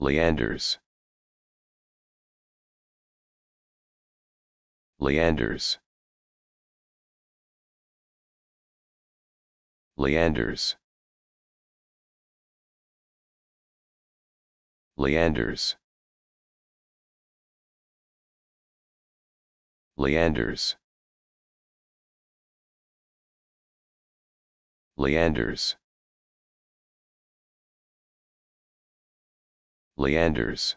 Leanders. Leanders. Leanders. Leanders. Leanders. Leanders. Leanders.